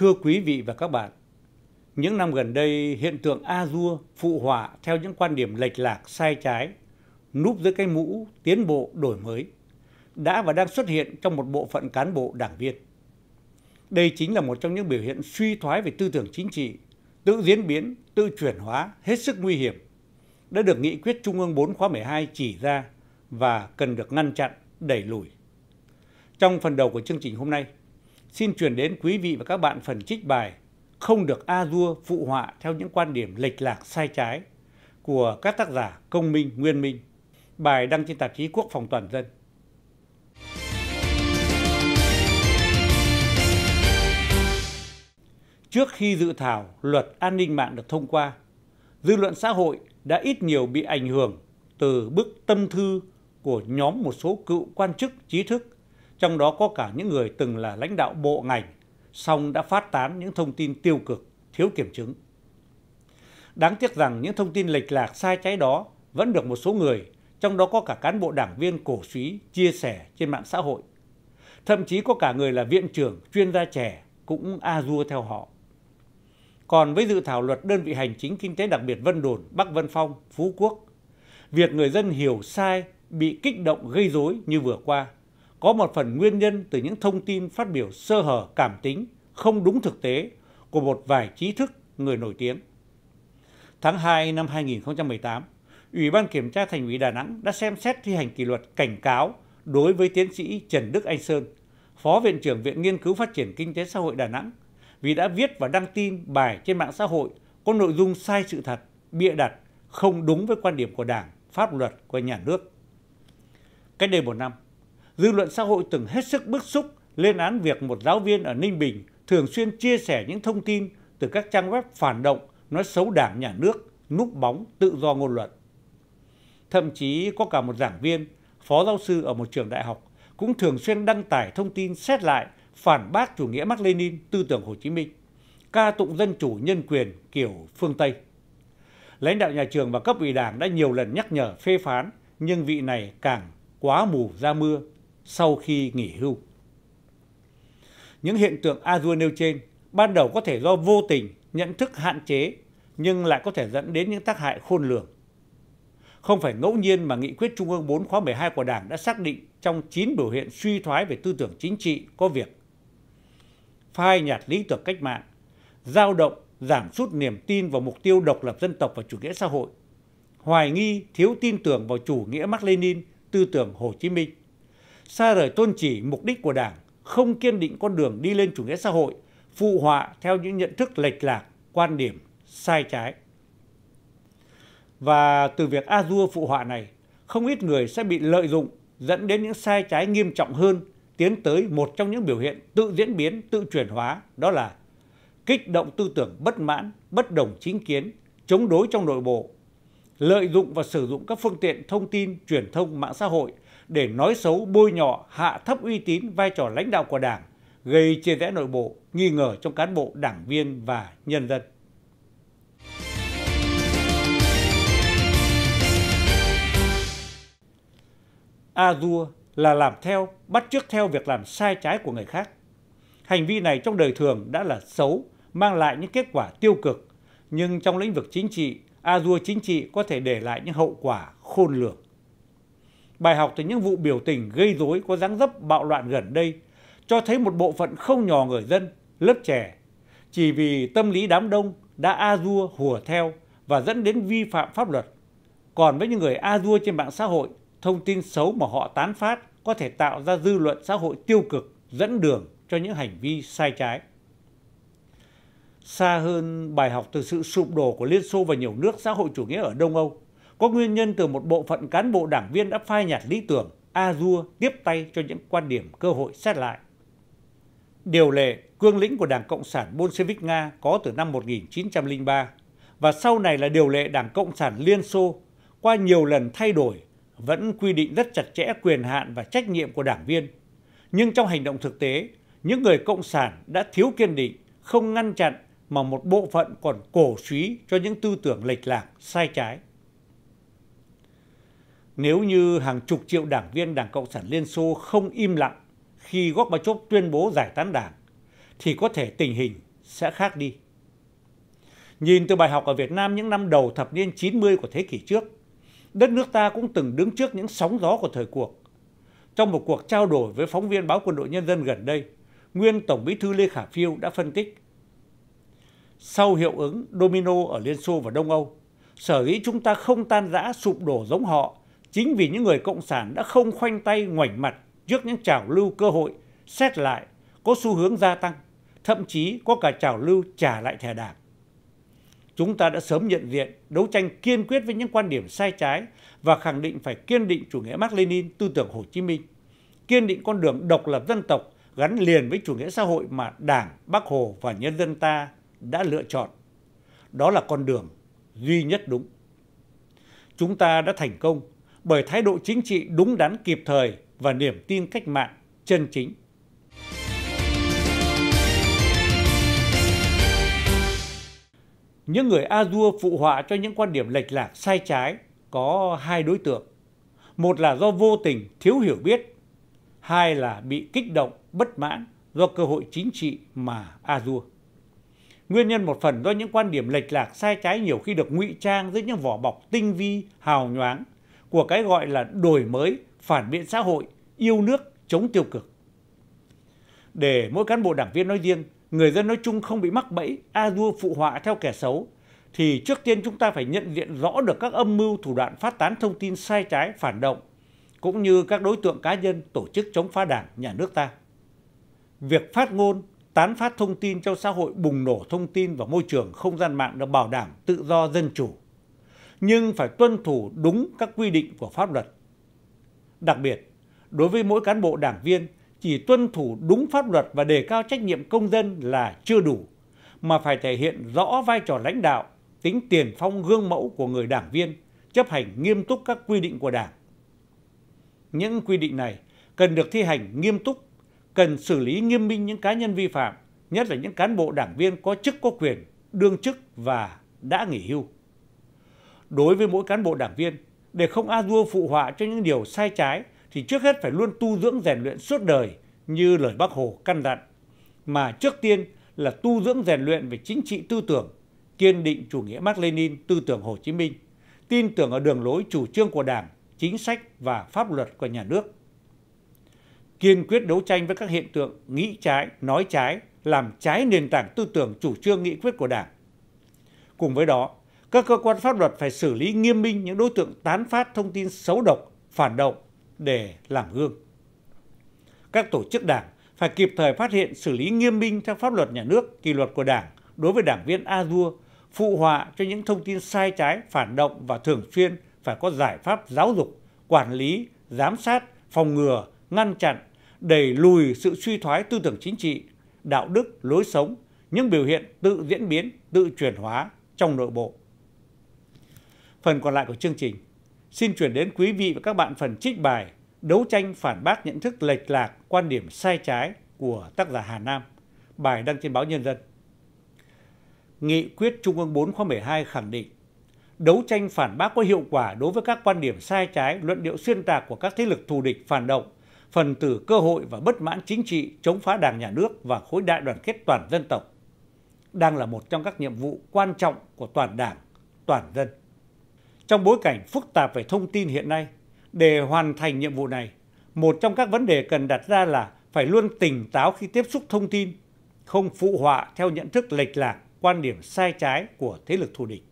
thưa quý vị và các bạn những năm gần đây hiện tượng a dua phụ họa theo những quan điểm lệch lạc sai trái núp dưới cái mũ tiến bộ đổi mới đã và đang xuất hiện trong một bộ phận cán bộ đảng viên đây chính là một trong những biểu hiện suy thoái về tư tưởng chính trị tự diễn biến tự chuyển hóa hết sức nguy hiểm đã được nghị quyết trung ương 4 khóa 12 chỉ ra và cần được ngăn chặn đẩy lùi trong phần đầu của chương trình hôm nay xin chuyển đến quý vị và các bạn phần trích bài không được a dua phụ họa theo những quan điểm lệch lạc sai trái của các tác giả công minh nguyên minh bài đăng trên tạp chí quốc phòng toàn dân trước khi dự thảo luật an ninh mạng được thông qua dư luận xã hội đã ít nhiều bị ảnh hưởng từ bức tâm thư của nhóm một số cựu quan chức trí thức trong đó có cả những người từng là lãnh đạo bộ ngành song đã phát tán những thông tin tiêu cực thiếu kiểm chứng đáng tiếc rằng những thông tin lệch lạc sai trái đó vẫn được một số người trong đó có cả cán bộ đảng viên cổ suý chia sẻ trên mạng xã hội thậm chí có cả người là viện trưởng chuyên gia trẻ cũng a dua theo họ còn với dự thảo luật đơn vị hành chính kinh tế đặc biệt Vân Đồn, Bắc Vân Phong, Phú Quốc, việc người dân hiểu sai, bị kích động gây dối như vừa qua có một phần nguyên nhân từ những thông tin phát biểu sơ hở cảm tính không đúng thực tế của một vài trí thức người nổi tiếng tháng hai năm hai nghìn một mươi tám ủy ban kiểm tra thành ủy đà nẵng đã xem xét thi hành kỷ luật cảnh cáo đối với tiến sĩ trần đức anh sơn phó viện trưởng viện nghiên cứu phát triển kinh tế xã hội đà nẵng vì đã viết và đăng tin bài trên mạng xã hội có nội dung sai sự thật bịa đặt không đúng với quan điểm của đảng pháp luật của nhà nước cách đây một năm dư luận xã hội từng hết sức bức xúc lên án việc một giáo viên ở ninh bình thường xuyên chia sẻ những thông tin từ các trang web phản động nói xấu đảng nhà nước núp bóng tự do ngôn luận thậm chí có cả một giảng viên phó giáo sư ở một trường đại học cũng thường xuyên đăng tải thông tin xét lại phản bác chủ nghĩa mark lenin tư tưởng hồ chí minh ca tụng dân chủ nhân quyền kiểu phương tây lãnh đạo nhà trường và cấp ủy đảng đã nhiều lần nhắc nhở phê phán nhưng vị này càng quá mù ra mưa sau khi nghỉ hưu những hiện tượng a nêu trên ban đầu có thể do vô tình nhận thức hạn chế nhưng lại có thể dẫn đến những tác hại khôn lường không phải ngẫu nhiên mà nghị quyết trung ương 4 khóa 12 của Đảng đã xác định trong 9 biểu hiện suy thoái về tư tưởng chính trị có việc phai nhạt lý tưởng cách mạng, dao động, giảm sút niềm tin vào mục tiêu độc lập dân tộc và chủ nghĩa xã hội, hoài nghi, thiếu tin tưởng vào chủ nghĩa Mác Lênin, tư tưởng Hồ Chí Minh, xa rời tôn chỉ mục đích của đảng không kiên định con đường đi lên chủ nghĩa xã hội phụ họa theo những nhận thức lệch lạc quan điểm sai trái và từ việc a dua phụ họa này không ít người sẽ bị lợi dụng dẫn đến những sai trái nghiêm trọng hơn tiến tới một trong những biểu hiện tự diễn biến tự chuyển hóa đó là kích động tư tưởng bất mãn bất đồng chính kiến chống đối trong nội bộ lợi dụng và sử dụng các phương tiện thông tin truyền thông mạng xã hội để nói xấu bôi nhọ hạ thấp uy tín vai trò lãnh đạo của đảng gây chia rẽ nội bộ nghi ngờ trong cán bộ đảng viên và nhân dân a dua là làm theo bắt chước theo việc làm sai trái của người khác hành vi này trong đời thường đã là xấu mang lại những kết quả tiêu cực nhưng trong lĩnh vực chính trị a dua chính trị có thể để lại những hậu quả khôn lường bài học từ những vụ biểu tình gây dối có dáng dấp bạo loạn gần đây cho thấy một bộ phận không nhỏ người dân lớp trẻ chỉ vì tâm lý đám đông đã a dua hùa theo và dẫn đến vi phạm pháp luật còn với những người a dua trên mạng xã hội thông tin xấu mà họ tán phát có thể tạo ra dư luận xã hội tiêu cực dẫn đường cho những hành vi sai trái xa hơn bài học từ sự sụp đổ của liên xô và nhiều nước xã hội chủ nghĩa ở đông âu có nguyên nhân từ một bộ phận cán bộ đảng viên đã phai nhạt lý tưởng a dua tiếp tay cho những quan điểm cơ hội xét lại điều lệ cương lĩnh của đảng cộng sản bolshevik nga có từ năm 1903 và sau này là điều lệ đảng cộng sản liên xô qua nhiều lần thay đổi vẫn quy định rất chặt chẽ quyền hạn và trách nhiệm của đảng viên nhưng trong hành động thực tế những người cộng sản đã thiếu kiên định không ngăn chặn mà một bộ phận còn cổ suý cho những tư tưởng lệch lạc sai trái nếu như hàng chục triệu đảng viên đảng cộng sản liên xô không im lặng khi gorbachev tuyên bố giải tán đảng thì có thể tình hình sẽ khác đi nhìn từ bài học ở việt nam những năm đầu thập niên 90 của thế kỷ trước đất nước ta cũng từng đứng trước những sóng gió của thời cuộc trong một cuộc trao đổi với phóng viên báo quân đội nhân dân gần đây nguyên tổng bí thư lê khả phiêu đã phân tích sau hiệu ứng domino ở liên xô và đông âu sở dĩ chúng ta không tan rã sụp đổ giống họ chính vì những người cộng sản đã không khoanh tay ngoảnh mặt trước những trào lưu cơ hội xét lại có xu hướng gia tăng thậm chí có cả trào lưu trả lại thẻ đảng chúng ta đã sớm nhận diện đấu tranh kiên quyết với những quan điểm sai trái và khẳng định phải kiên định chủ nghĩa mark lenin tư tưởng hồ chí minh kiên định con đường độc lập dân tộc gắn liền với chủ nghĩa xã hội mà đảng bác hồ và nhân dân ta đã lựa chọn đó là con đường duy nhất đúng chúng ta đã thành công bởi thái độ chính trị đúng đắn kịp thời và niềm tin cách mạng chân chính những người a dua phụ họa cho những quan điểm lệch lạc sai trái có hai đối tượng một là do vô tình thiếu hiểu biết hai là bị kích động bất mãn do cơ hội chính trị mà a dua nguyên nhân một phần do những quan điểm lệch lạc sai trái nhiều khi được ngụy trang dưới những vỏ bọc tinh vi hào nhoáng của cái gọi là đổi mới phản biện xã hội yêu nước chống tiêu cực để mỗi cán bộ đảng viên nói riêng người dân nói chung không bị mắc bẫy a dua phụ họa theo kẻ xấu thì trước tiên chúng ta phải nhận diện rõ được các âm mưu thủ đoạn phát tán thông tin sai trái phản động cũng như các đối tượng cá nhân tổ chức chống phá đảng nhà nước ta việc phát ngôn tán phát thông tin trong xã hội bùng nổ thông tin và môi trường không gian mạng được bảo đảm tự do dân chủ nhưng phải tuân thủ đúng các quy định của pháp luật đặc biệt đối với mỗi cán bộ đảng viên chỉ tuân thủ đúng pháp luật và đề cao trách nhiệm công dân là chưa đủ mà phải thể hiện rõ vai trò lãnh đạo tính tiền phong gương mẫu của người đảng viên chấp hành nghiêm túc các quy định của đảng những quy định này cần được thi hành nghiêm túc cần xử lý nghiêm minh những cá nhân vi phạm nhất là những cán bộ đảng viên có chức có quyền đương chức và đã nghỉ hưu đối với mỗi cán bộ đảng viên để không a dua phụ họa cho những điều sai trái thì trước hết phải luôn tu dưỡng rèn luyện suốt đời như lời bác hồ căn dặn mà trước tiên là tu dưỡng rèn luyện về chính trị tư tưởng kiên định chủ nghĩa mark lenin tư tưởng hồ chí minh tin tưởng ở đường lối chủ trương của đảng chính sách và pháp luật của nhà nước kiên quyết đấu tranh với các hiện tượng nghĩ trái nói trái làm trái nền tảng tư tưởng chủ trương nghị quyết của đảng cùng với đó các cơ quan pháp luật phải xử lý nghiêm minh những đối tượng tán phát thông tin xấu độc phản động để làm gương các tổ chức đảng phải kịp thời phát hiện xử lý nghiêm minh theo pháp luật nhà nước kỷ luật của đảng đối với đảng viên a dua phụ họa cho những thông tin sai trái phản động và thường xuyên phải có giải pháp giáo dục quản lý giám sát phòng ngừa ngăn chặn đẩy lùi sự suy thoái tư tưởng chính trị đạo đức lối sống những biểu hiện tự diễn biến tự chuyển hóa trong nội bộ phần còn lại của chương trình xin chuyển đến quý vị và các bạn phần trích bài đấu tranh phản bác nhận thức lệch lạc quan điểm sai trái của tác giả hà nam bài đăng trên báo nhân dân nghị quyết trung ương 4 khóa 12 khẳng định đấu tranh phản bác có hiệu quả đối với các quan điểm sai trái luận điệu xuyên tạc của các thế lực thù địch phản động phần tử cơ hội và bất mãn chính trị chống phá đảng nhà nước và khối đại đoàn kết toàn dân tộc đang là một trong các nhiệm vụ quan trọng của toàn đảng toàn dân trong bối cảnh phức tạp về thông tin hiện nay để hoàn thành nhiệm vụ này một trong các vấn đề cần đặt ra là phải luôn tỉnh táo khi tiếp xúc thông tin không phụ họa theo nhận thức lệch lạc quan điểm sai trái của thế lực thù địch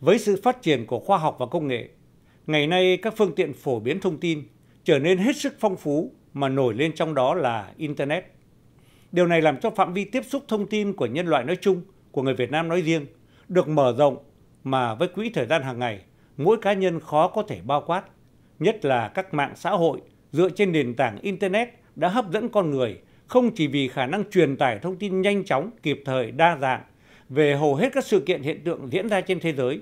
với sự phát triển của khoa học và công nghệ ngày nay các phương tiện phổ biến thông tin trở nên hết sức phong phú mà nổi lên trong đó là internet điều này làm cho phạm vi tiếp xúc thông tin của nhân loại nói chung của người việt nam nói riêng được mở rộng mà với quỹ thời gian hàng ngày mỗi cá nhân khó có thể bao quát nhất là các mạng xã hội dựa trên nền tảng internet đã hấp dẫn con người không chỉ vì khả năng truyền tải thông tin nhanh chóng kịp thời đa dạng về hầu hết các sự kiện hiện tượng diễn ra trên thế giới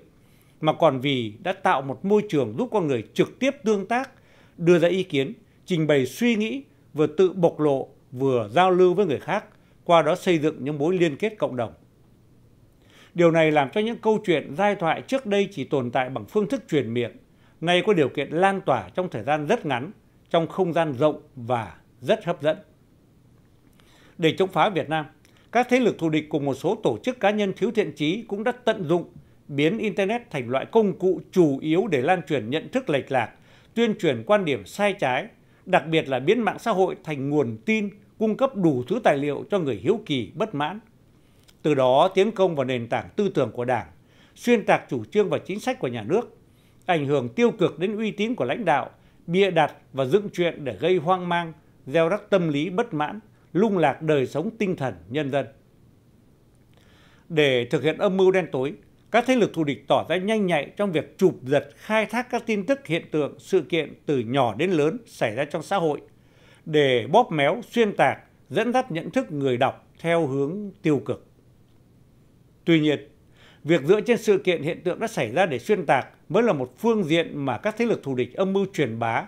mà còn vì đã tạo một môi trường giúp con người trực tiếp tương tác đưa ra ý kiến trình bày suy nghĩ vừa tự bộc lộ vừa giao lưu với người khác qua đó xây dựng những mối liên kết cộng đồng điều này làm cho những câu chuyện giai thoại trước đây chỉ tồn tại bằng phương thức truyền miệng nay có điều kiện lan tỏa trong thời gian rất ngắn trong không gian rộng và rất hấp dẫn để chống phá việt nam các thế lực thù địch cùng một số tổ chức cá nhân thiếu thiện trí cũng đã tận dụng biến internet thành loại công cụ chủ yếu để lan truyền nhận thức lệch lạc tuyên truyền quan điểm sai trái đặc biệt là biến mạng xã hội thành nguồn tin cung cấp đủ thứ tài liệu cho người hiếu kỳ bất mãn từ đó tiến công vào nền tảng tư tưởng của đảng xuyên tạc chủ trương và chính sách của nhà nước ảnh hưởng tiêu cực đến uy tín của lãnh đạo bịa đặt và dựng chuyện để gây hoang mang gieo rắc tâm lý bất mãn lung lạc đời sống tinh thần nhân dân để thực hiện âm mưu đen tối các thế lực thù địch tỏ ra nhanh nhạy trong việc chụp giật khai thác các tin tức hiện tượng sự kiện từ nhỏ đến lớn xảy ra trong xã hội để bóp méo xuyên tạc dẫn dắt nhận thức người đọc theo hướng tiêu cực tuy nhiên việc dựa trên sự kiện hiện tượng đã xảy ra để xuyên tạc mới là một phương diện mà các thế lực thù địch âm mưu truyền bá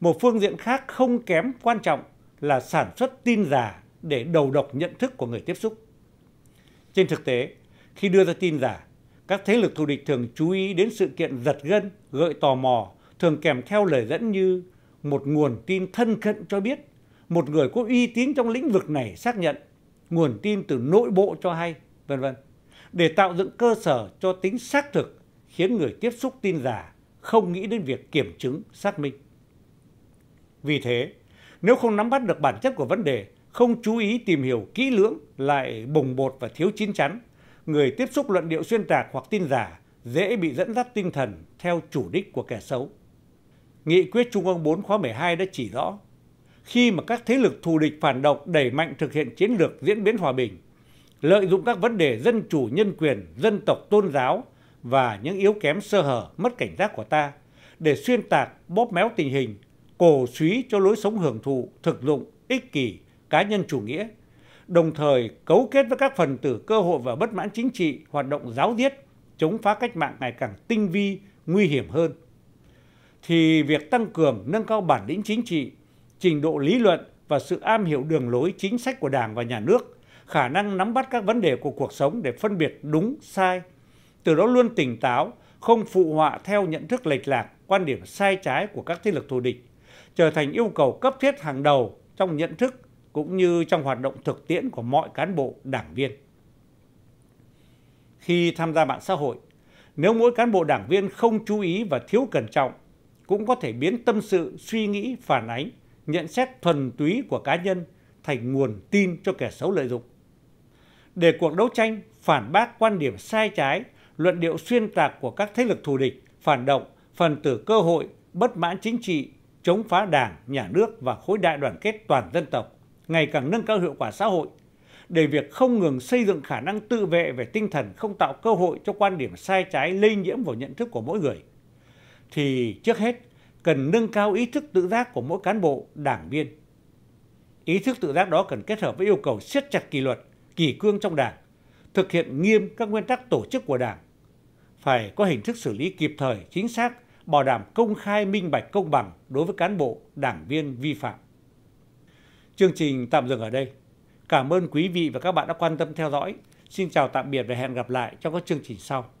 một phương diện khác không kém quan trọng là sản xuất tin giả để đầu độc nhận thức của người tiếp xúc trên thực tế khi đưa ra tin giả các thế lực thù địch thường chú ý đến sự kiện giật gân gợi tò mò thường kèm theo lời dẫn như một nguồn tin thân cận cho biết một người có uy tín trong lĩnh vực này xác nhận nguồn tin từ nội bộ cho hay vân vân để tạo dựng cơ sở cho tính xác thực khiến người tiếp xúc tin giả không nghĩ đến việc kiểm chứng xác minh vì thế nếu không nắm bắt được bản chất của vấn đề không chú ý tìm hiểu kỹ lưỡng lại bồng bột và thiếu chín chắn người tiếp xúc luận điệu xuyên tạc hoặc tin giả dễ bị dẫn dắt tinh thần theo chủ đích của kẻ xấu nghị quyết trung ương 4 khóa 12 đã chỉ rõ khi mà các thế lực thù địch phản động đẩy mạnh thực hiện chiến lược diễn biến hòa bình lợi dụng các vấn đề dân chủ nhân quyền dân tộc tôn giáo và những yếu kém sơ hở mất cảnh giác của ta để xuyên tạc bóp méo tình hình cổ suý cho lối sống hưởng thụ thực dụng ích kỷ cá nhân chủ nghĩa đồng thời cấu kết với các phần tử cơ hội và bất mãn chính trị hoạt động giáo diết chống phá cách mạng ngày càng tinh vi nguy hiểm hơn thì việc tăng cường nâng cao bản lĩnh chính trị trình độ lý luận và sự am hiểu đường lối chính sách của đảng và nhà nước khả năng nắm bắt các vấn đề của cuộc sống để phân biệt đúng sai từ đó luôn tỉnh táo không phụ họa theo nhận thức lệch lạc quan điểm sai trái của các thế lực thù địch trở thành yêu cầu cấp thiết hàng đầu trong nhận thức cũng như trong hoạt động thực tiễn của mọi cán bộ đảng viên khi tham gia mạng xã hội nếu mỗi cán bộ đảng viên không chú ý và thiếu cẩn trọng cũng có thể biến tâm sự suy nghĩ phản ánh nhận xét thuần túy của cá nhân thành nguồn tin cho kẻ xấu lợi dụng để cuộc đấu tranh phản bác quan điểm sai trái luận điệu xuyên tạc của các thế lực thù địch phản động phần tử cơ hội bất mãn chính trị chống phá đảng nhà nước và khối đại đoàn kết toàn dân tộc ngày càng nâng cao hiệu quả xã hội để việc không ngừng xây dựng khả năng tự vệ về tinh thần không tạo cơ hội cho quan điểm sai trái lây nhiễm vào nhận thức của mỗi người thì trước hết cần nâng cao ý thức tự giác của mỗi cán bộ đảng viên ý thức tự giác đó cần kết hợp với yêu cầu siết chặt kỷ luật kỳ cương trong đảng thực hiện nghiêm các nguyên tắc tổ chức của đảng phải có hình thức xử lý kịp thời chính xác bảo đảm công khai minh bạch công bằng đối với cán bộ đảng viên vi phạm chương trình tạm dừng ở đây cảm ơn quý vị và các bạn đã quan tâm theo dõi xin chào tạm biệt và hẹn gặp lại trong các chương trình sau